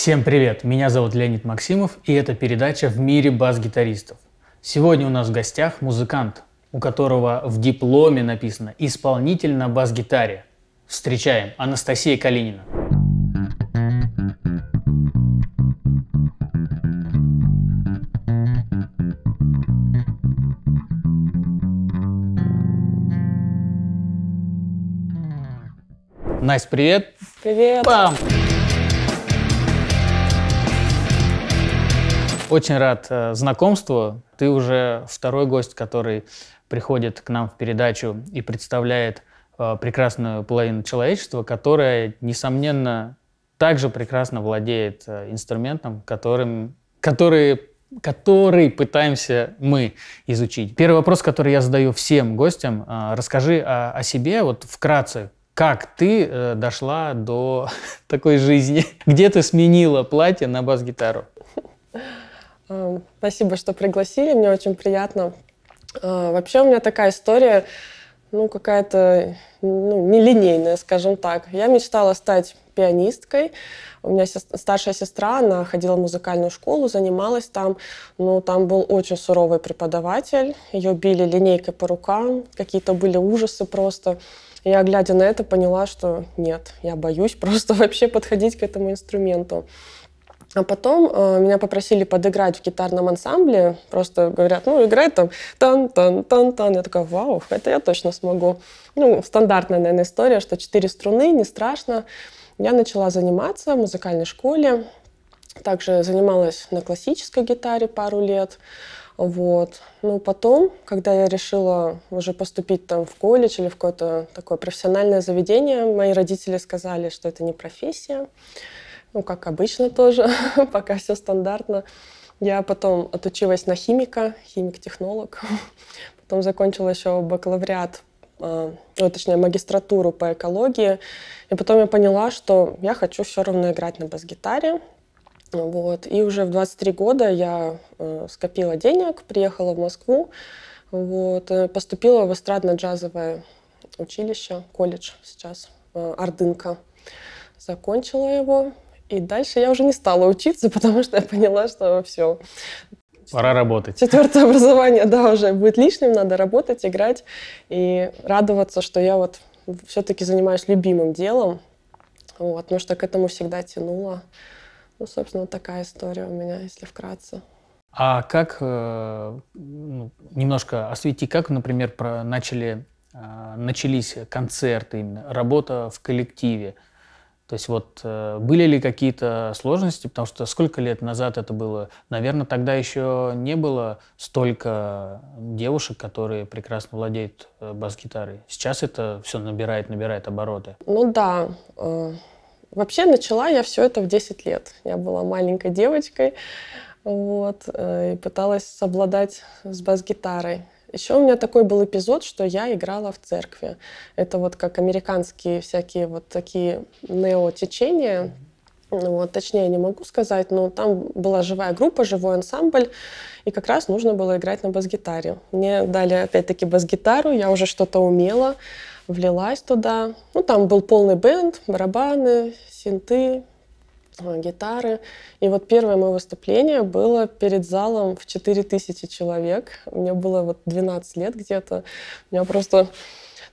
Всем привет! Меня зовут Леонид Максимов, и это передача «В мире бас-гитаристов». Сегодня у нас в гостях музыкант, у которого в дипломе написано «Исполнитель на бас-гитаре». Встречаем Анастасия Калинина. Настя, привет! Привет! Пам! Очень рад э, знакомству. Ты уже второй гость, который приходит к нам в передачу и представляет э, прекрасную половину человечества, которая, несомненно, также прекрасно владеет э, инструментом, которым, который который пытаемся мы изучить. Первый вопрос, который я задаю всем гостям, э, расскажи о, о себе вот вкратце, как ты э, дошла до такой жизни? Где ты сменила платье на бас-гитару? Эм, спасибо, что пригласили, мне очень приятно. Э, вообще у меня такая история, ну, какая-то ну, нелинейная, скажем так. Я мечтала стать пианисткой. У меня сестра, старшая сестра, она ходила в музыкальную школу, занималась там. но там был очень суровый преподаватель. Ее били линейкой по рукам. Какие-то были ужасы просто. Я, глядя на это, поняла, что нет, я боюсь просто вообще подходить к этому инструменту. А потом э, меня попросили подыграть в гитарном ансамбле. Просто говорят, ну, играй там тан-тан-тан-тан. Я такая, вау, это я точно смогу. Ну, стандартная, наверное, история, что четыре струны, не страшно. Я начала заниматься в музыкальной школе. Также занималась на классической гитаре пару лет. Вот. Ну, потом, когда я решила уже поступить там в колледж или в какое-то такое профессиональное заведение, мои родители сказали, что это не профессия ну, как обычно тоже, пока все стандартно. Я потом отучилась на химика, химик-технолог. Потом закончила еще бакалавриат, э, точнее, магистратуру по экологии. И потом я поняла, что я хочу все равно играть на бас-гитаре. Вот. И уже в 23 года я э, скопила денег, приехала в Москву, вот, э, поступила в эстрадно-джазовое училище, колледж сейчас, э, Ордынка. Закончила его, и дальше я уже не стала учиться, потому что я поняла, что все. Пора работать. Четвертое образование, да, уже будет лишним, надо работать, играть и радоваться, что я вот все-таки занимаюсь любимым делом, вот, потому что к этому всегда тянула. Ну, собственно, вот такая история у меня, если вкратце. А как, э, ну, немножко освети, как, например, про, начали, э, начались концерты, именно работа в коллективе – то есть вот э, были ли какие-то сложности, потому что сколько лет назад это было? Наверное, тогда еще не было столько девушек, которые прекрасно владеют э, бас-гитарой. Сейчас это все набирает, набирает обороты. Ну да. Э, вообще начала я все это в 10 лет. Я была маленькой девочкой вот, и пыталась обладать с бас-гитарой. Еще у меня такой был эпизод, что я играла в церкви. Это вот как американские всякие вот такие нео неотечения. Вот, точнее, не могу сказать, но там была живая группа, живой ансамбль, и как раз нужно было играть на бас-гитаре. Мне дали, опять-таки, бас-гитару, я уже что-то умела, влилась туда. Ну, там был полный бенд, барабаны, синты, гитары. И вот первое мое выступление было перед залом в 4000 человек. Мне было вот 12 лет где-то. Меня просто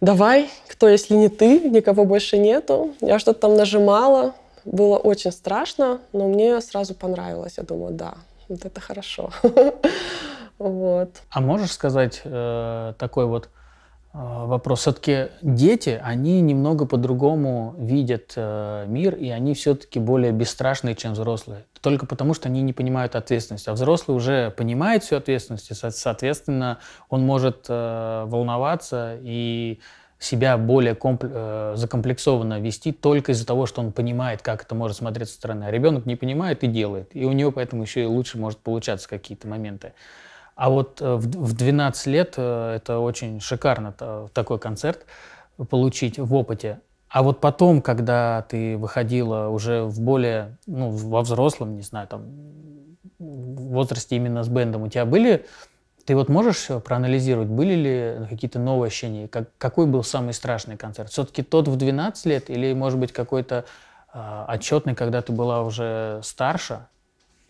давай, кто если не ты, никого больше нету. Я что-то там нажимала, было очень страшно, но мне сразу понравилось. Я думаю, да, вот это хорошо. Вот. А можешь сказать э, такой вот а, вопрос. Все-таки дети, они немного по-другому видят э, мир, и они все-таки более бесстрашные, чем взрослые. Только потому, что они не понимают ответственности. А взрослый уже понимает всю ответственность, и, соответственно, он может э, волноваться и себя более комп- э, закомплексованно вести только из-за того, что он понимает, как это может смотреться со стороны. А ребенок не понимает и делает. И у него поэтому еще и лучше может получаться какие-то моменты. А вот э, в 12 лет э, это очень шикарно, такой концерт получить в опыте. А вот потом, когда ты выходила уже в более, ну, во взрослом, не знаю, там, возрасте именно с бендом, у тебя были, ты вот можешь э, проанализировать, были ли какие-то новые ощущения? Как, какой был самый страшный концерт? Все-таки тот в 12 лет или, может быть, какой-то э, отчетный, когда ты была уже старше,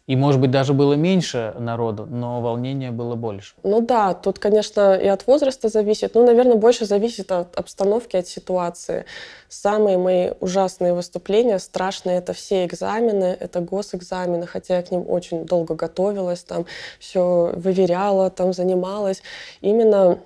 и, может быть, даже было меньше народу, но волнение было больше. Ну да, тут, конечно, и от возраста зависит. Ну, наверное, больше зависит от обстановки, от ситуации. Самые мои ужасные выступления, страшные, это все экзамены, это госэкзамены, хотя я к ним очень долго готовилась, там все выверяла, там занималась. Именно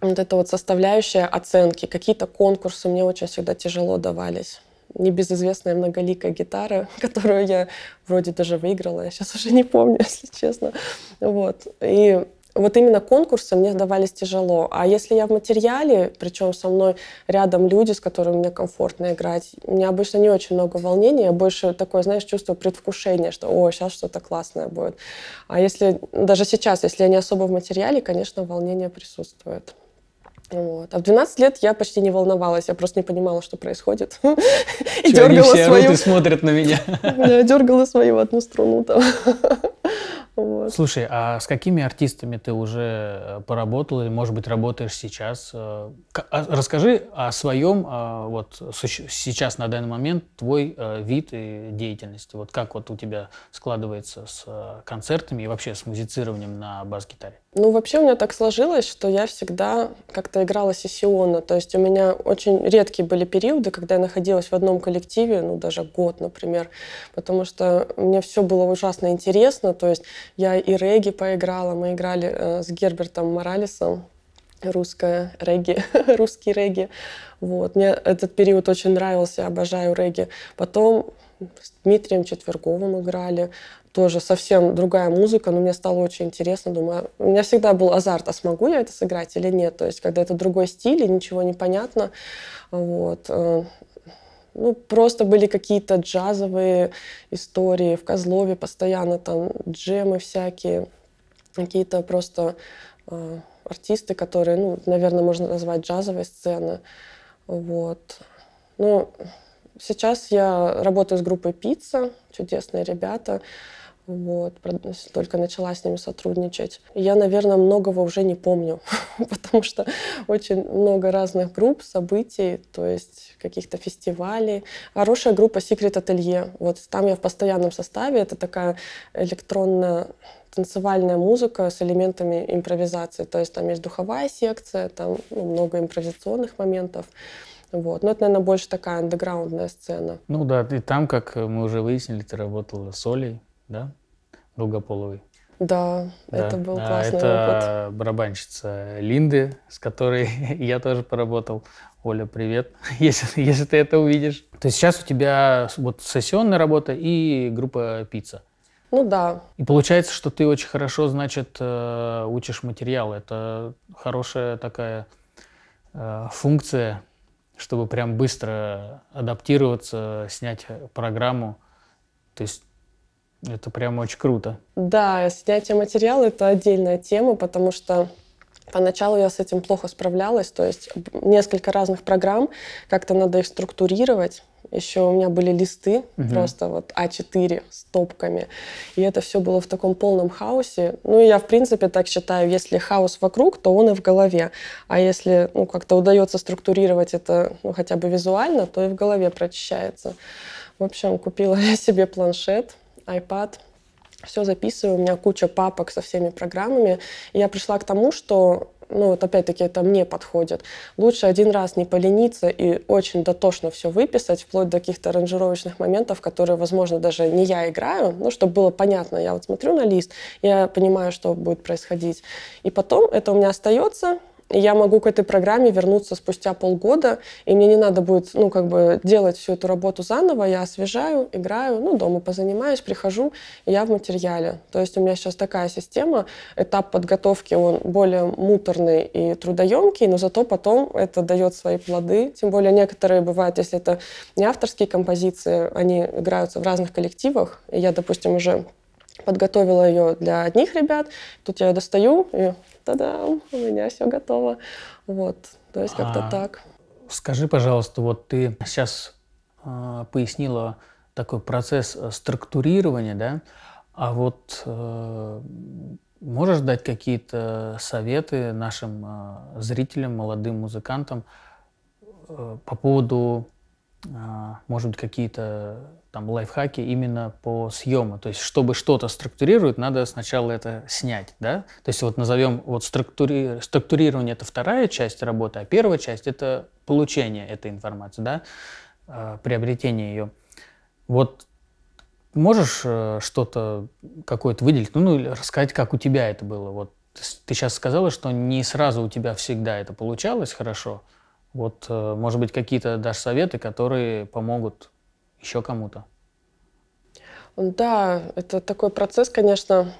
вот эта вот составляющая оценки, какие-то конкурсы мне очень всегда тяжело давались небезызвестная многоликая гитара, которую я вроде даже выиграла, я сейчас уже не помню, если честно. Вот. И вот именно конкурсы мне давались тяжело. А если я в материале, причем со мной рядом люди, с которыми мне комфортно играть, у меня обычно не очень много волнения, я больше такое, знаешь, чувство предвкушения, что «О, сейчас что-то классное будет». А если, даже сейчас, если я не особо в материале, конечно, волнение присутствует. Вот. А в 12 лет я почти не волновалась, я просто не понимала, что происходит. И дергала свою... смотрят на меня. Дергала свою одну струну там. Вот. Слушай, а с какими артистами ты уже э, поработал или, может быть, работаешь сейчас? Э, а, расскажи о своем э, вот сейчас на данный момент твой вид и деятельность. Вот как вот у тебя складывается с концертами и вообще с музицированием на бас-гитаре? Ну, вообще у меня так сложилось, что я всегда как-то играла сессионно. То есть у меня очень редкие были периоды, когда я находилась в одном коллективе, ну, даже год, например, потому что мне все было ужасно интересно. То есть я и регги поиграла, мы играли э, с Гербертом Моралесом, русское регги, русский регги. Вот. Мне этот период очень нравился, я обожаю регги. Потом с Дмитрием Четверговым играли, тоже совсем другая музыка, но мне стало очень интересно, думаю, а у меня всегда был азарт, а смогу я это сыграть или нет, то есть когда это другой стиль и ничего не понятно, вот, э, ну, просто были какие-то джазовые истории. В Козлове постоянно там джемы всякие, какие-то просто э, артисты, которые, ну, наверное, можно назвать джазовой сцены. Вот. Ну, сейчас я работаю с группой «Пицца», чудесные ребята. Вот, только начала с ними сотрудничать. Я, наверное, многого уже не помню, потому что очень много разных групп, событий, то есть каких-то фестивалей. Хорошая группа Secret Atelier. Вот там я в постоянном составе. Это такая электронная танцевальная музыка с элементами импровизации. То есть там есть духовая секция, там ну, много импровизационных моментов. Вот. Но это, наверное, больше такая андеграундная сцена. Ну да, и там, как мы уже выяснили, ты работала с Олей да? Долгополовый. Да, да, это был а, классный это опыт. барабанщица Линды, с которой я тоже поработал. Оля, привет, если, если ты это увидишь. То есть сейчас у тебя вот сессионная работа и группа «Пицца». Ну да. И получается, что ты очень хорошо, значит, э, учишь материал. Это хорошая такая э, функция, чтобы прям быстро адаптироваться, снять программу. То есть это прямо очень круто. Да, снятие материала — это отдельная тема, потому что Поначалу я с этим плохо справлялась, то есть несколько разных программ, как-то надо их структурировать. Еще у меня были листы, угу. просто вот А4 с топками. И это все было в таком полном хаосе. Ну, я, в принципе, так считаю, если хаос вокруг, то он и в голове. А если, ну, как-то удается структурировать это, ну, хотя бы визуально, то и в голове прочищается. В общем, купила я себе планшет, iPad, все записываю, у меня куча папок со всеми программами. И я пришла к тому, что ну вот опять-таки это мне подходит. Лучше один раз не полениться и очень дотошно все выписать, вплоть до каких-то ранжировочных моментов, которые, возможно, даже не я играю, ну, чтобы было понятно. Я вот смотрю на лист, я понимаю, что будет происходить. И потом это у меня остается, и я могу к этой программе вернуться спустя полгода, и мне не надо будет, ну, как бы делать всю эту работу заново, я освежаю, играю, ну, дома позанимаюсь, прихожу, и я в материале. То есть у меня сейчас такая система, этап подготовки, он более муторный и трудоемкий, но зато потом это дает свои плоды, тем более некоторые бывают, если это не авторские композиции, они играются в разных коллективах, и я, допустим, уже подготовила ее для одних ребят, тут я ее достаю и Та-дам! У меня все готово. Вот. То есть как-то а, так. Скажи, пожалуйста, вот ты сейчас э, а, пояснила такой процесс э, структурирования, да? А вот э, можешь дать какие-то советы нашим э, зрителям, молодым музыкантам э, по поводу а, может быть, какие-то там лайфхаки именно по съему. То есть, чтобы что-то структурировать, надо сначала это снять, да? То есть, вот назовем, вот структури... структурирование – это вторая часть работы, а первая часть – это получение этой информации, да? А, приобретение ее. Вот можешь э, что-то какое-то выделить, ну, ну, рассказать, как у тебя это было? Вот ты сейчас сказала, что не сразу у тебя всегда это получалось хорошо – вот, э, может быть, какие-то дашь советы, которые помогут еще кому-то? Да, это такой процесс, конечно,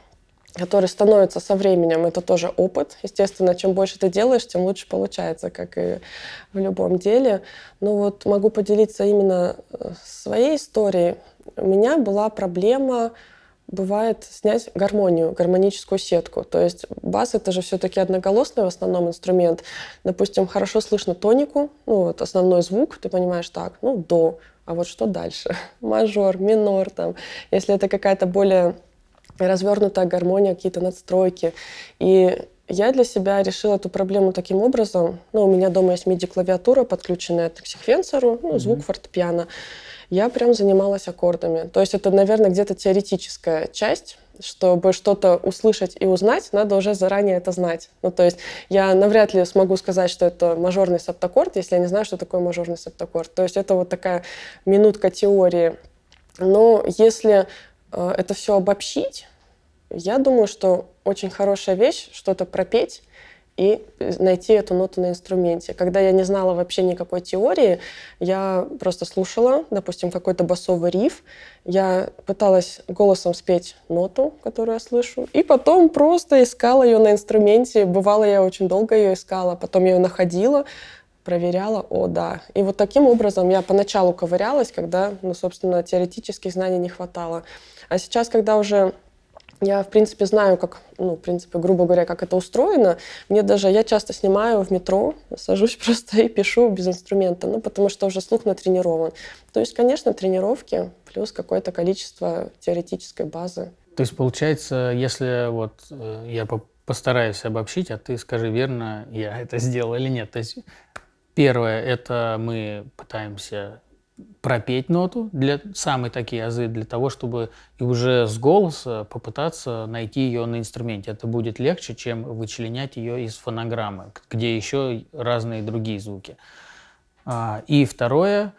который становится со временем. Это тоже опыт. Естественно, чем больше ты делаешь, тем лучше получается, как и в любом деле. Но вот могу поделиться именно э, своей историей. У меня была проблема бывает снять гармонию, гармоническую сетку. То есть бас — это же все-таки одноголосный в основном инструмент. Допустим, хорошо слышно тонику, ну вот основной звук, ты понимаешь так, ну до, а вот что дальше? Мажор, минор там. Если это какая-то более развернутая гармония, какие-то надстройки. И я для себя решила эту проблему таким образом. Ну, у меня дома есть MIDI-клавиатура, подключенная к секвенсору, ну, звук mm-hmm. фортепиано. Я прям занималась аккордами. То есть это, наверное, где-то теоретическая часть, чтобы что-то услышать и узнать, надо уже заранее это знать. Ну, то есть я навряд ли смогу сказать, что это мажорный септаккорд, если я не знаю, что такое мажорный септаккорд. То есть это вот такая минутка теории. Но если э, это все обобщить, я думаю, что очень хорошая вещь что-то пропеть — и найти эту ноту на инструменте. Когда я не знала вообще никакой теории, я просто слушала, допустим, какой-то басовый риф, я пыталась голосом спеть ноту, которую я слышу, и потом просто искала ее на инструменте. Бывало, я очень долго ее искала, потом ее находила, проверяла, о, да. И вот таким образом я поначалу ковырялась, когда, ну, собственно, теоретических знаний не хватало. А сейчас, когда уже я, в принципе, знаю, как, ну, в принципе, грубо говоря, как это устроено. Мне даже, я часто снимаю в метро, сажусь просто и пишу без инструмента, ну, потому что уже слух натренирован. То есть, конечно, тренировки плюс какое-то количество теоретической базы. То есть, получается, если вот э, я постараюсь обобщить, а ты скажи, верно я это сделал или нет. То есть, первое, это мы пытаемся пропеть ноту, для, самые такие азы, для того, чтобы и уже с голоса попытаться найти ее на инструменте. Это будет легче, чем вычленять ее из фонограммы, где еще разные другие звуки. А, и второе,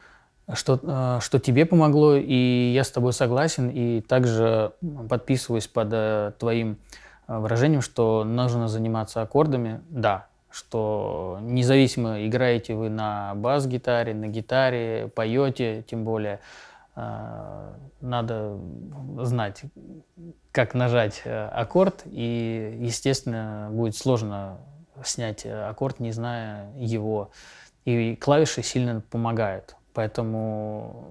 что, э, что тебе помогло, и я с тобой согласен, и также подписываюсь под э, твоим э, выражением, что нужно заниматься аккордами. Да, что независимо играете вы на бас-гитаре, на гитаре, поете, тем более э, надо знать, как нажать э, аккорд, и, естественно, будет сложно снять э, аккорд, не зная его. И клавиши сильно помогают. Поэтому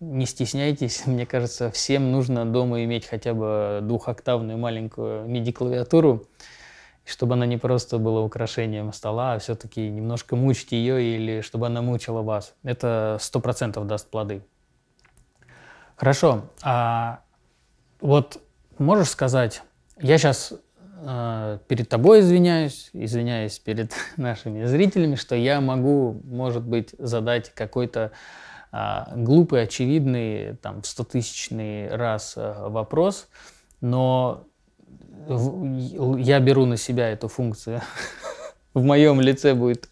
не стесняйтесь, мне кажется, всем нужно дома иметь хотя бы двухоктавную маленькую MIDI-клавиатуру, чтобы она не просто была украшением стола, а все-таки немножко мучить ее или чтобы она мучила вас. Это сто процентов даст плоды. Хорошо. А вот можешь сказать, я сейчас э, перед тобой извиняюсь, извиняюсь перед нашими зрителями, что я могу, может быть, задать какой-то э, глупый, очевидный, там, в стотысячный раз э, вопрос, но я беру на себя эту функцию. В моем лице будет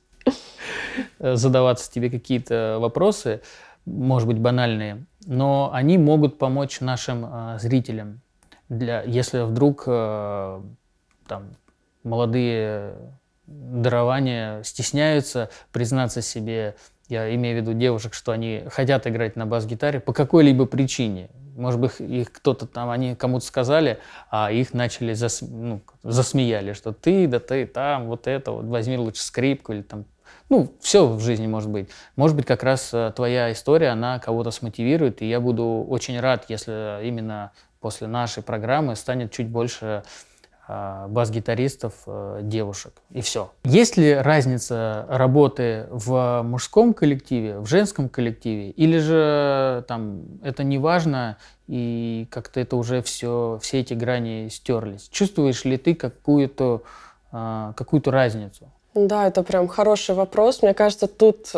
э, задаваться тебе какие-то вопросы, может быть, банальные, но они могут помочь нашим э, зрителям. Для, если вдруг э, там, молодые дарования стесняются признаться себе я имею в виду девушек, что они хотят играть на бас-гитаре по какой-либо причине. Может быть, их кто-то там, они кому-то сказали, а их начали зас, ну, засмеяли, что ты, да ты там, вот это, вот возьми лучше скрипку или там ну, все в жизни может быть. Может быть, как раз э, твоя история, она кого-то смотивирует, и я буду очень рад, если именно после нашей программы станет чуть больше Э, бас-гитаристов э, девушек. И все. Есть ли разница работы в мужском коллективе, в женском коллективе? Или же там это не важно и как-то это уже все, все эти грани стерлись? Чувствуешь ли ты какую-то э, какую разницу? Да, это прям хороший вопрос. Мне кажется, тут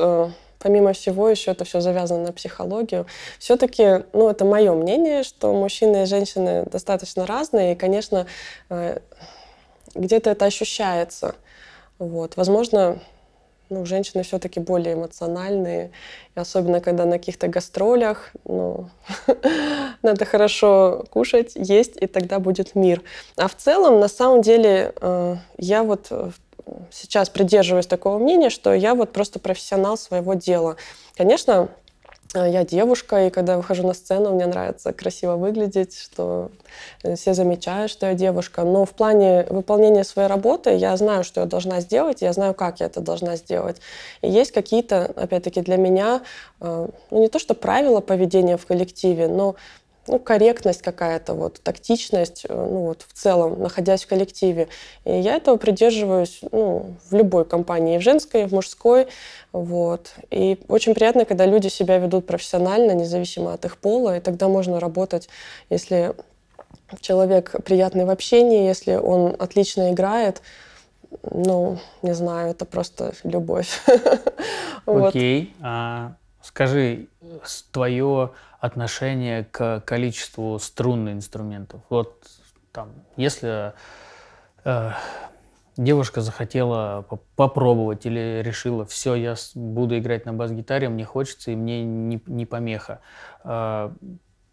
помимо всего еще это все завязано на психологию. Все-таки, ну, это мое мнение, что мужчины и женщины достаточно разные, и, конечно, э, где-то это ощущается. Вот. Возможно, ну, женщины все-таки более эмоциональные, и особенно когда на каких-то гастролях, ну, надо хорошо кушать, есть, и тогда будет мир. А в целом, на самом деле, э, я вот э, сейчас придерживаюсь такого мнения, что я вот просто профессионал своего дела. Конечно, э, я девушка, и когда я выхожу на сцену, мне нравится красиво выглядеть, что э, все замечают, что я девушка. Но в плане выполнения своей работы я знаю, что я должна сделать, я знаю, как я это должна сделать. И есть какие-то, опять-таки, для меня, э, ну не то что правила поведения в коллективе, но ну, корректность какая-то, вот, тактичность, э, ну, вот, в целом, находясь в коллективе. И я этого придерживаюсь, ну, в любой компании, в женской, в мужской, вот. И очень приятно, когда люди себя ведут профессионально, независимо от их пола, и тогда можно работать, если человек приятный в общении, если он отлично играет, ну, не знаю, это просто любовь. Окей. А скажи, твое отношение к количеству струнных инструментов. Вот там, если э, девушка захотела попробовать или решила, все, я буду играть на бас-гитаре, мне хочется и мне не, не помеха. Э,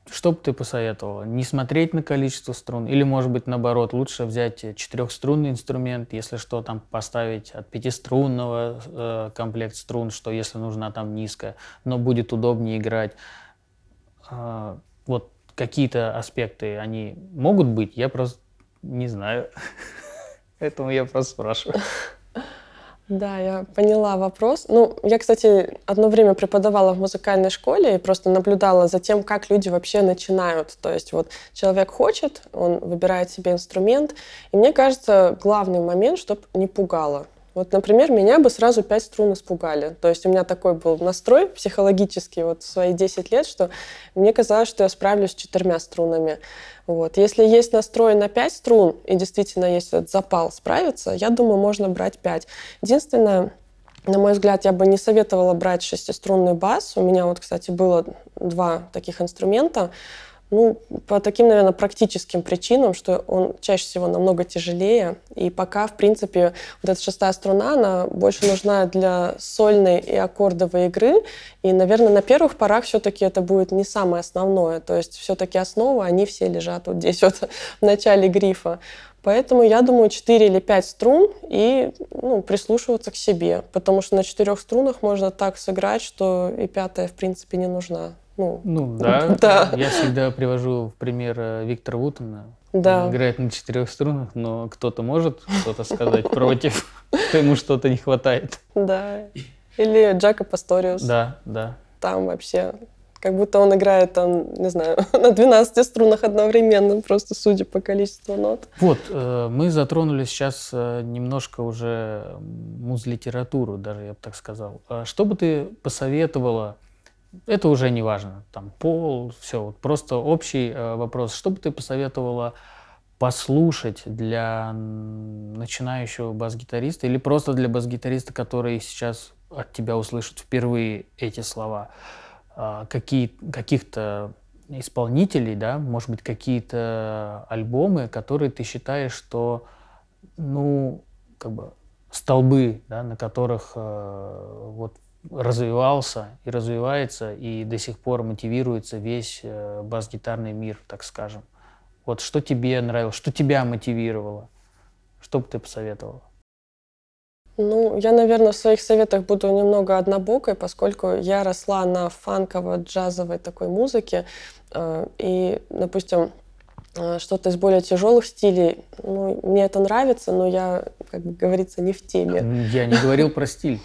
что бы ты посоветовал? Не смотреть на количество струн? Или, может быть, наоборот, лучше взять четырехструнный инструмент, если что, там поставить от пятиструнного э, комплект струн, что если нужна там низкая, но будет удобнее играть. А, вот какие-то аспекты, они могут быть? Я просто не знаю. Поэтому я просто спрашиваю. Да, я поняла вопрос. Ну, я, кстати, одно время преподавала в музыкальной школе и просто наблюдала за тем, как люди вообще начинают. То есть вот человек хочет, он выбирает себе инструмент. И мне кажется, главный момент, чтобы не пугало. Вот, например, меня бы сразу пять струн испугали. То есть у меня такой был настрой психологический вот в свои 10 лет, что мне казалось, что я справлюсь с четырьмя струнами. Вот. Если есть настрой на пять струн, и действительно есть этот запал справиться, я думаю, можно брать пять. Единственное, на мой взгляд, я бы не советовала брать шестиструнный бас. У меня вот, кстати, было два таких инструмента. Ну, по таким, наверное, практическим причинам, что он чаще всего намного тяжелее. И пока, в принципе, вот эта шестая струна, она больше нужна для сольной и аккордовой игры. И, наверное, на первых порах все-таки это будет не самое основное. То есть все-таки основа, они все лежат вот здесь вот в начале грифа. Поэтому я думаю 4 или 5 струн и ну, прислушиваться к себе. Потому что на четырех струнах можно так сыграть, что и пятая, в принципе, не нужна. Ну, ну да. да. Я всегда привожу в пример э, Виктора Вутона. Да. Он играет на четырех струнах, но кто-то может что-то сказать против, что ему что-то не хватает. Да. Или Джака Пасториус. Да, да. Там вообще как будто он играет там, не знаю, на 12 струнах одновременно, просто судя по количеству нот. Вот, э, мы затронули сейчас э, немножко уже муз-литературу, даже я бы так сказал. А что бы ты посоветовала это уже не важно, там пол, все, вот просто общий э, вопрос. Что бы ты посоветовала послушать для начинающего бас-гитариста или просто для бас-гитариста, который сейчас от тебя услышит впервые эти слова? Э, какие, каких-то исполнителей, да, может быть, какие-то альбомы, которые ты считаешь, что, ну, как бы столбы, да, на которых э, вот развивался и развивается, и до сих пор мотивируется весь э, бас-гитарный мир, так скажем. Вот что тебе нравилось, что тебя мотивировало, что бы ты посоветовала? Ну, я, наверное, в своих советах буду немного однобокой, поскольку я росла на фанково-джазовой такой музыке. Э, и, допустим, э, что-то из более тяжелых стилей. Ну, мне это нравится, но я, как говорится, не в теме. Я не говорил про стиль.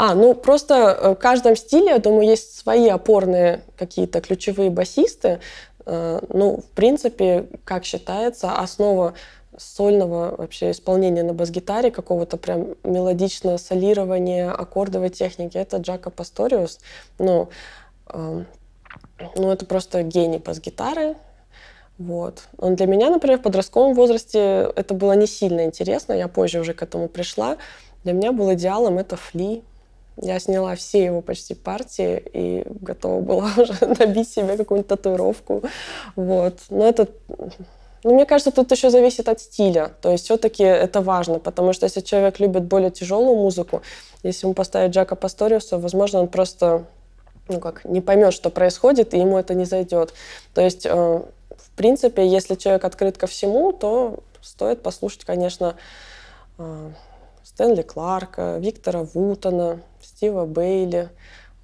А, ну просто э, в каждом стиле, я думаю, есть свои опорные какие-то ключевые басисты. Э, ну, в принципе, как считается, основа сольного вообще исполнения на бас-гитаре, какого-то прям мелодичного солирования, аккордовой техники, это Джако Пасториус. Ну, эм, ну это просто гений бас-гитары. Вот. Он для меня, например, в подростковом возрасте это было не сильно интересно, я позже уже к этому пришла. Для меня был идеалом это фли, я сняла все его почти партии и готова была уже набить себе какую-нибудь татуировку. Вот. Но это... Ну, мне кажется, тут еще зависит от стиля. То есть все-таки это важно, потому что если человек любит более тяжелую музыку, если ему поставить Джака Пасториуса, возможно, он просто ну как, не поймет, что происходит, и ему это не зайдет. То есть, э, в принципе, если человек открыт ко всему, то стоит послушать, конечно, э, Стэнли Кларка, Виктора Вутона, Стива Бейли.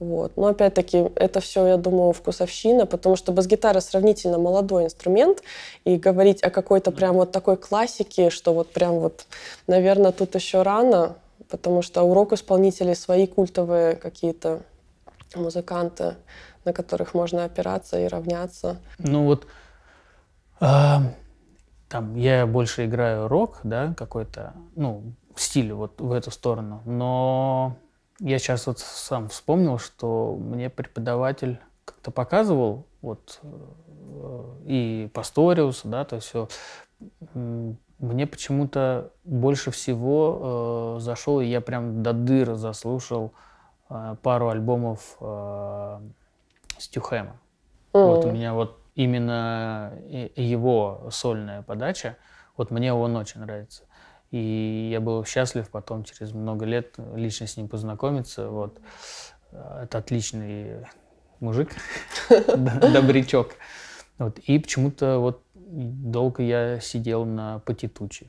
Вот. Но опять-таки, это все, я думаю, вкусовщина, потому что бас-гитара сравнительно молодой инструмент, и говорить о какой-то прям вот такой классике, что вот прям вот, наверное, тут еще рано, потому что у рок-исполнителей свои культовые какие-то музыканты, на которых можно опираться и равняться. Ну вот, э, там, я больше играю рок, да, какой-то, ну, стиль вот в эту сторону, но я сейчас вот сам вспомнил, что мне преподаватель как-то показывал вот э, и Пасториус, да, то есть все. Мне почему-то больше всего э, зашел, и я прям до дыр заслушал э, пару альбомов э, Стюхэма. mm Вот у меня вот именно э, его сольная подача, вот мне он очень нравится. И я был счастлив потом через много лет э, лично с ним познакомиться. Вот. Э, это отличный мужик, добрячок. Вот. И почему-то вот долго я сидел на потетуче.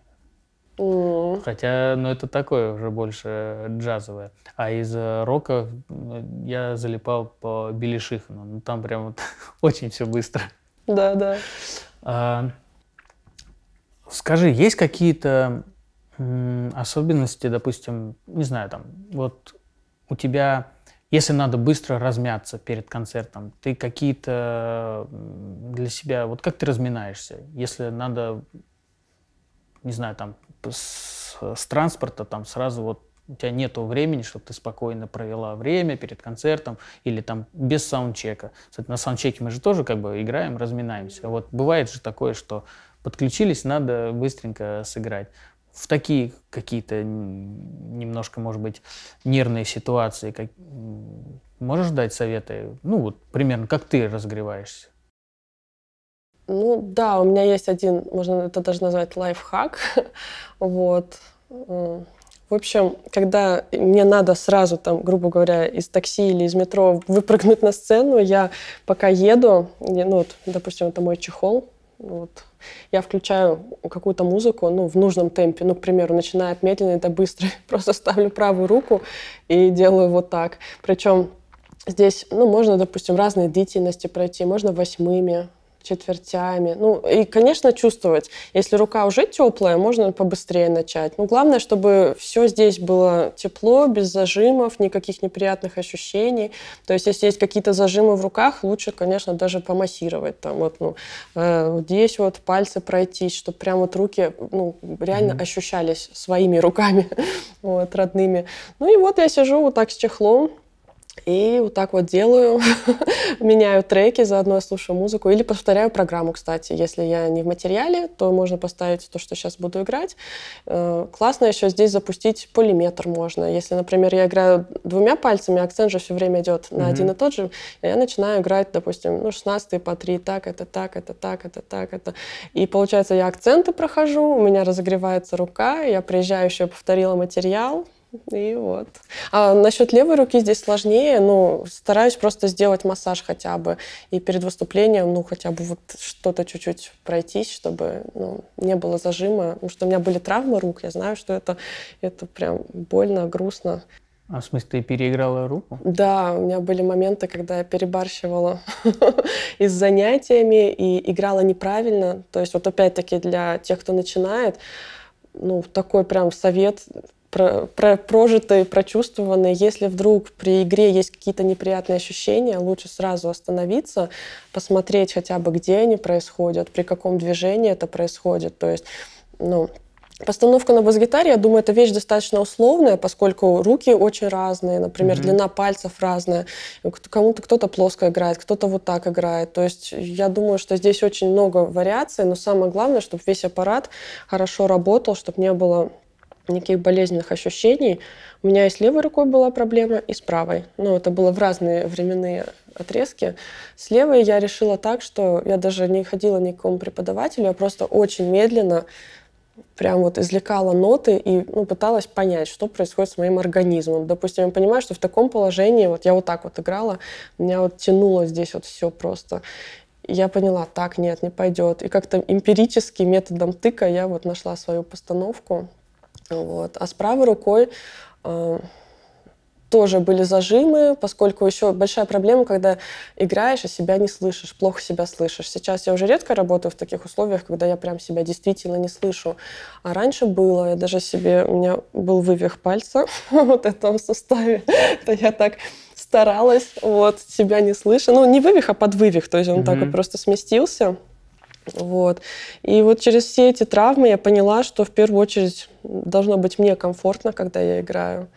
Хотя, ну, это такое уже больше джазовое. А из э, рока я залипал по Билли Ну, там прям вот очень все быстро. Да, да. А, скажи, есть какие-то особенности, допустим, не знаю, там, вот у тебя, если надо быстро размяться перед концертом, ты какие-то для себя, вот как ты разминаешься, если надо, не знаю, там, с, с транспорта, там, сразу вот у тебя нет времени, чтобы ты спокойно провела время перед концертом или там без саундчека. Кстати, на саундчеке мы же тоже как бы играем, разминаемся. Вот бывает же такое, что подключились, надо быстренько сыграть в такие какие-то немножко, может быть, нервные ситуации, как... можешь дать советы? Ну, вот примерно, как ты разогреваешься? Ну да, у меня есть один, можно это даже назвать лайфхак. вот. В общем, когда мне надо сразу, там, грубо говоря, из такси или из метро выпрыгнуть на сцену, я пока еду, ну, вот, допустим, это мой чехол, вот, я включаю какую-то музыку, ну, в нужном темпе, ну, к примеру, начиная от медленной до быстрой, просто ставлю правую руку и делаю вот так. Причем здесь, ну, можно, допустим, разные длительности пройти, можно восьмыми, четвертями. Ну, и, конечно, чувствовать. Если рука уже теплая, можно побыстрее начать. Но главное, чтобы все здесь было тепло, без зажимов, никаких неприятных ощущений. То есть, если есть какие-то зажимы в руках, лучше, конечно, даже помассировать. Там вот, ну, э, здесь вот пальцы пройтись, чтобы прям вот руки, ну, реально mm-hmm. ощущались своими руками, вот, родными. Ну, и вот я сижу вот так с чехлом, и вот так вот делаю, меняю треки, заодно я слушаю музыку. Или повторяю программу, кстати. Если я не в материале, то можно поставить то, что сейчас буду играть. Э, классно еще здесь запустить полиметр можно. Если, например, я играю двумя пальцами, акцент же все время идет на mm-hmm. один и тот же, я начинаю играть, допустим, ну, 16 по 3, так, это так, это так, это так, это. И получается, я акценты прохожу, у меня разогревается рука, я приезжаю еще повторила материал, и вот. А насчет левой руки здесь сложнее, но ну, стараюсь просто сделать массаж хотя бы. И перед выступлением, ну, хотя бы вот что-то чуть-чуть пройтись, чтобы ну, не было зажима. Потому что у меня были травмы рук, я знаю, что это, это прям больно, грустно. А в смысле, ты переиграла руку? Да, у меня были моменты, когда я перебарщивала и с занятиями, и играла неправильно. То есть вот опять-таки для тех, кто начинает, ну, такой прям совет про, про, прожитое, Если вдруг при игре есть какие-то неприятные ощущения, лучше сразу остановиться, посмотреть хотя бы, где они происходят, при каком движении это происходит. То есть, ну, Постановка на бас-гитаре, я думаю, это вещь достаточно условная, поскольку руки очень разные, например, mm-hmm. длина пальцев разная. Кому-то кто-то плоско играет, кто-то вот так играет. То есть я думаю, что здесь очень много вариаций, но самое главное, чтобы весь аппарат хорошо работал, чтобы не было никаких болезненных ощущений. У меня и с левой рукой была проблема, и с правой. Но ну, это было в разные временные отрезки. С левой я решила так, что я даже не ходила ни к какому преподавателю, я просто очень медленно прям вот извлекала ноты и ну, пыталась понять, что происходит с моим организмом. Допустим, я понимаю, что в таком положении, вот я вот так вот играла, меня вот тянуло здесь вот все просто. я поняла, так, нет, не пойдет. И как-то эмпирически методом тыка я вот нашла свою постановку, вот. А с правой рукой э, тоже были зажимы, поскольку еще большая проблема, когда играешь, а себя не слышишь, плохо себя слышишь. Сейчас я уже редко работаю в таких условиях, когда я прям себя действительно не слышу. А раньше было, я даже себе, у меня был вывих пальца вот этом суставе, это я так старалась, вот, себя не слышу. Ну, не вывих, а подвывих, то есть он так вот просто сместился. Вот. И вот через все эти травмы я поняла, что в первую очередь должно быть мне комфортно, когда я играю.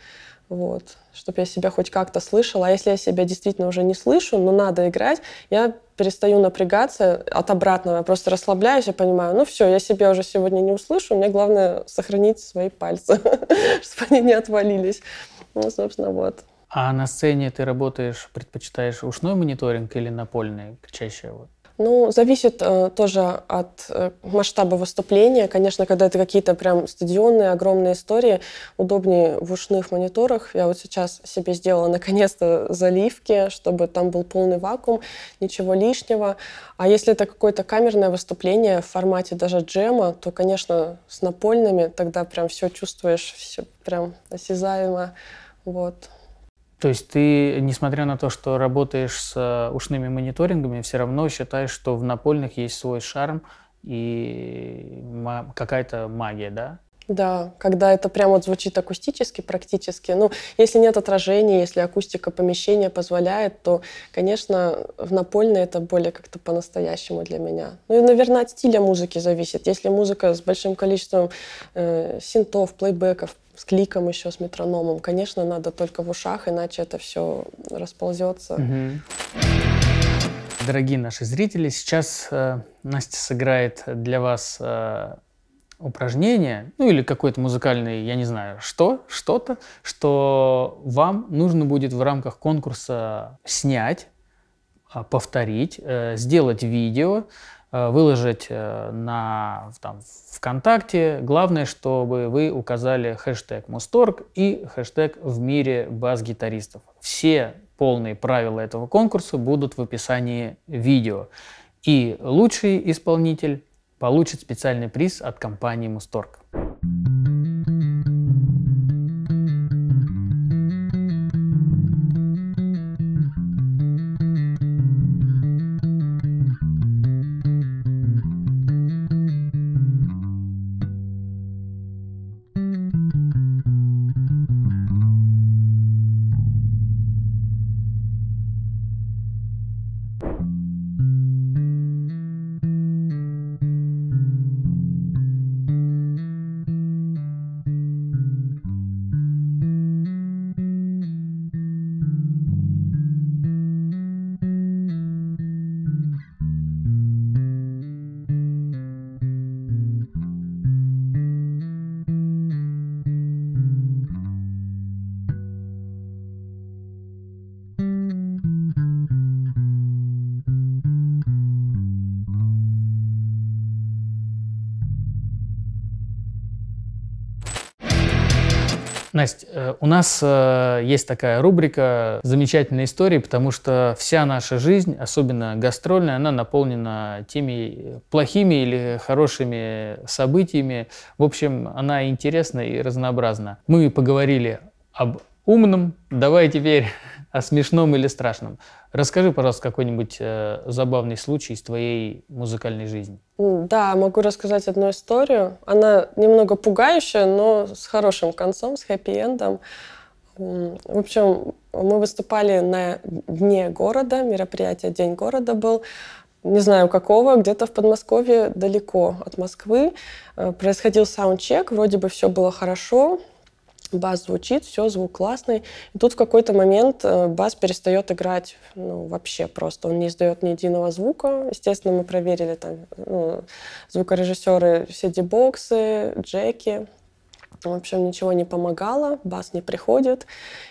Вот. Чтобы я себя хоть как-то слышала. А если я себя действительно уже не слышу, но надо играть, я перестаю напрягаться от обратного. Я просто расслабляюсь, и понимаю, ну все, я себя уже сегодня не услышу, мне главное сохранить свои пальцы, чтобы они не отвалились. Ну, собственно, вот. А на сцене ты работаешь, предпочитаешь ушной мониторинг или напольный чаще? Вот? Ну, зависит э, тоже от э, масштаба выступления. Конечно, когда это какие-то прям стадионные, огромные истории, удобнее в ушных мониторах. Я вот сейчас себе сделала наконец-то заливки, чтобы там был полный вакуум, ничего лишнего. А если это какое-то камерное выступление в формате даже джема, то, конечно, с напольными тогда прям все чувствуешь, все прям осязаемо. Вот. То есть ты, несмотря на то, что работаешь с э, ушными мониторингами, все равно считаешь, что в напольных есть свой шарм и какая-то магия, да? Да, когда это прямо вот звучит акустически практически. Ну, если нет отражения, если акустика помещения позволяет, то, конечно, в напольной это более как-то по-настоящему для меня. Ну и, наверное, от стиля музыки зависит. Если музыка с большим количеством э, синтов, плейбеков, с кликом еще, с метрономом, конечно, надо только в ушах, иначе это все расползется. дорогие наши зрители, сейчас э, Настя сыграет для вас э, упражнение, ну или какой-то музыкальный, я не знаю, что, что-то, что вам нужно будет в рамках конкурса снять, а, повторить, э, сделать видео, э, выложить э, на там, ВКонтакте. Главное, чтобы вы указали хэштег Мусторг и хэштег в мире бас-гитаристов. Все полные правила этого конкурса будут в описании видео. И лучший исполнитель получит специальный приз от компании Мусторг. У нас э, есть такая рубрика «Замечательные истории», потому что вся наша жизнь, особенно гастрольная, она наполнена теми плохими или хорошими событиями. В общем, она интересна и разнообразна. Мы поговорили об умном. Давай теперь о смешном или страшном. Расскажи, пожалуйста, какой-нибудь э, забавный случай из твоей музыкальной жизни. Да, могу рассказать одну историю. Она немного пугающая, но с хорошим концом, с хэппи-эндом. В общем, мы выступали на дне города, мероприятие «День города» был. Не знаю какого, где-то в Подмосковье, далеко от Москвы. Э, происходил саундчек, вроде бы все было хорошо бас звучит, все, звук классный. И тут в какой-то момент э, бас перестает играть ну, вообще просто. Он не издает ни единого звука. Естественно, мы проверили там ну, звукорежиссеры все дебоксы, джеки. В общем, ничего не помогало, бас не приходит.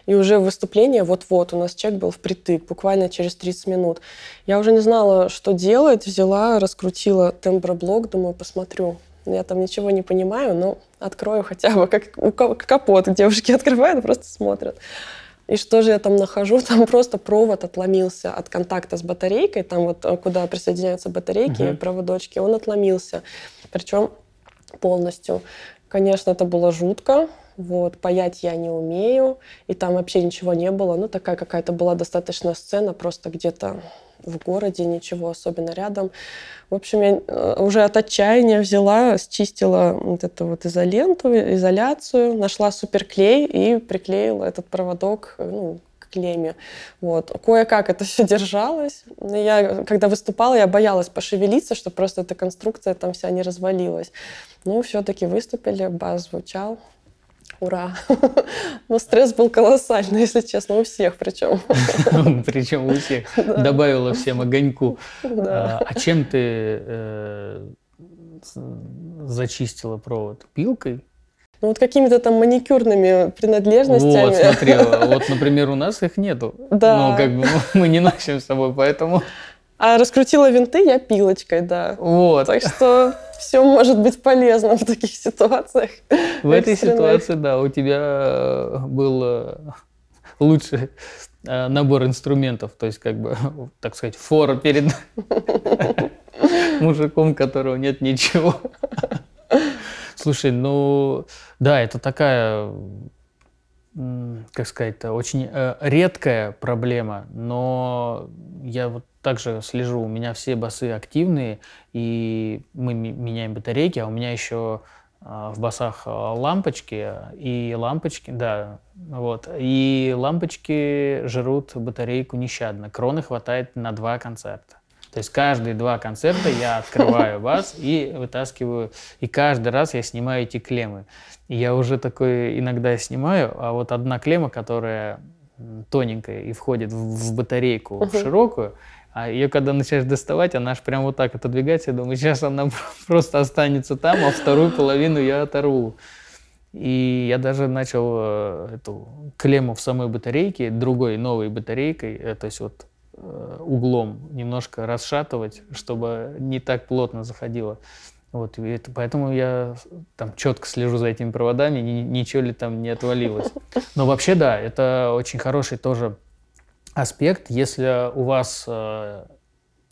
И уже выступление вот-вот, у нас чек был впритык, буквально через 30 минут. Я уже не знала, что делать, взяла, раскрутила темброблок, думаю, посмотрю, я там ничего не понимаю, но ну, открою хотя бы, как капот девушки открывают, просто смотрят. И что же я там нахожу? Там просто провод отломился от контакта с батарейкой, там вот э, куда присоединяются батарейки, угу. проводочки, он отломился, причем полностью. Конечно, это было жутко, вот, паять я не умею, и там вообще ничего не было, ну, такая какая-то была достаточно сцена, просто где-то в городе ничего особенно рядом. В общем, я э, уже от отчаяния взяла, счистила вот эту вот изоленту, изоляцию, нашла суперклей и приклеила этот проводок э, ну, клеме. Вот. Кое-как это все держалось. Я, когда выступала, я боялась пошевелиться, чтобы просто эта конструкция там вся не развалилась. Ну, все-таки выступили, бас звучал, ура. Но ну, стресс был колоссальный, если честно, у всех причем. Причем у всех. Добавила всем огоньку. А, а чем ты э, зачистила провод? Пилкой? Ну вот какими-то там маникюрными принадлежностями. Вот, смотрела. Вот, например, у нас их нету. Да. Но ну, как бы мы не начнем с собой, поэтому... А раскрутила винты я пилочкой, да. Вот. Так что все может быть полезно в таких ситуациях. В этой ситуации, да, у тебя э, был э, лучший э, набор инструментов, то есть, как бы, так сказать, фора перед мужиком, которого нет ничего. Слушай, ну да, это такая как сказать-то, очень э, редкая проблема, но я вот также слежу, у меня все басы активные, и мы меняем батарейки, а у меня еще э, а, в басах э, лампочки, и лампочки, да, вот, и лампочки жрут батарейку нещадно, кроны хватает на два концерта. То есть каждые два концерта я открываю вас и вытаскиваю, и каждый раз я снимаю эти клеммы. И я уже такой иногда снимаю, а вот одна клемма, которая тоненькая и входит в, в батарейку в широкую, а ее когда начинаешь доставать, она аж прям вот так отодвигается. Я думаю, сейчас она просто останется там, а вторую половину я оторву. И я даже начал э, эту клемму в самой батарейке, другой новой батарейкой, э, то есть вот Э, углом немножко расшатывать, чтобы не так плотно заходило. Вот, и это, поэтому я там четко слежу за этими проводами, ни, ничего ли там не отвалилось. Но вообще, да, это очень хороший тоже аспект. Если у вас э,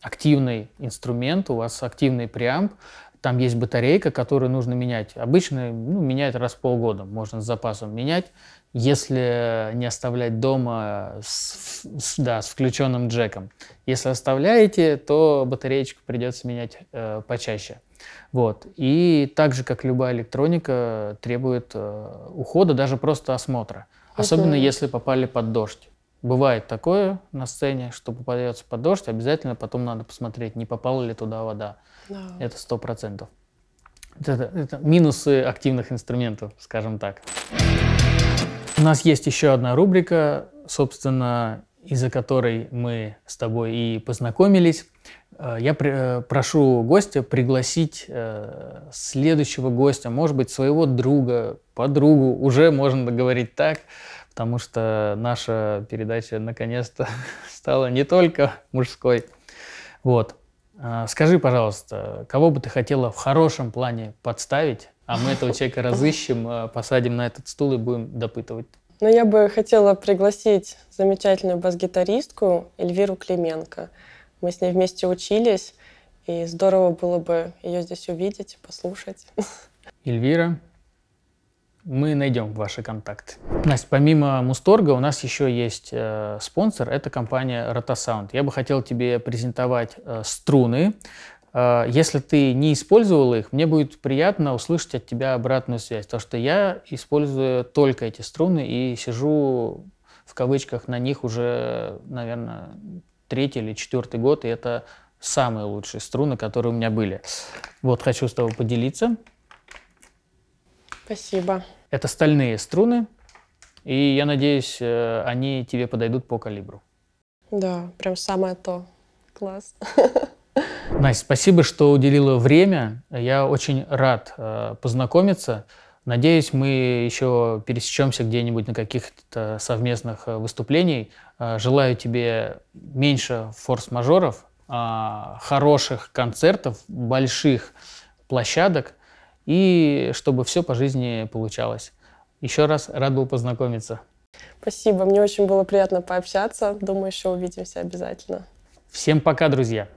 активный инструмент, у вас активный преамп, там есть батарейка, которую нужно менять. Обычно ну, менять раз в полгода, можно с запасом менять если не оставлять дома с, с, да, с включенным джеком. Если оставляете, то батареечку придется менять э, почаще. Вот. И так же, как любая электроника, требует э, ухода, даже просто осмотра. Особенно если попали под дождь. Бывает такое на сцене, что попадается под дождь, обязательно потом надо посмотреть, не попала ли туда вода. Да. Это сто процентов. Это, это минусы активных инструментов, скажем так. У нас есть еще одна рубрика, собственно, из-за которой мы с тобой и познакомились. Э, я при, э, прошу гостя пригласить э, следующего гостя, может быть, своего друга, подругу, уже можно говорить так, потому что наша передача наконец-то стала не только мужской. Вот. Скажи, пожалуйста, кого бы ты хотела в хорошем плане подставить а мы этого человека разыщем, э, посадим на этот стул и будем допытывать. Но я бы хотела пригласить замечательную бас-гитаристку Эльвиру Клименко. Мы с ней вместе учились, и здорово было бы ее здесь увидеть, послушать. Эльвира, мы найдем ваши контакты. Настя, помимо Мусторга у нас еще есть э, спонсор, это компания Rotosound. Я бы хотел тебе презентовать э, струны, Э, если ты не использовал их, мне будет приятно услышать от тебя обратную связь, то что я использую только эти струны и сижу в кавычках на них уже, наверное, третий или четвертый год, и это самые лучшие струны, которые у меня были. Вот хочу с тобой поделиться. Спасибо. Это стальные струны, и я надеюсь, э, они тебе подойдут по калибру. Да, прям самое то. Класс. Настя, спасибо, что уделила время. Я очень рад э, познакомиться. Надеюсь, мы еще пересечемся где-нибудь на каких-то совместных э, выступлениях. Э, желаю тебе меньше форс-мажоров, а, хороших концертов, больших площадок и чтобы все по жизни получалось. Еще раз рад был познакомиться. Спасибо, мне очень было приятно пообщаться. Думаю, еще увидимся обязательно. Всем пока, друзья!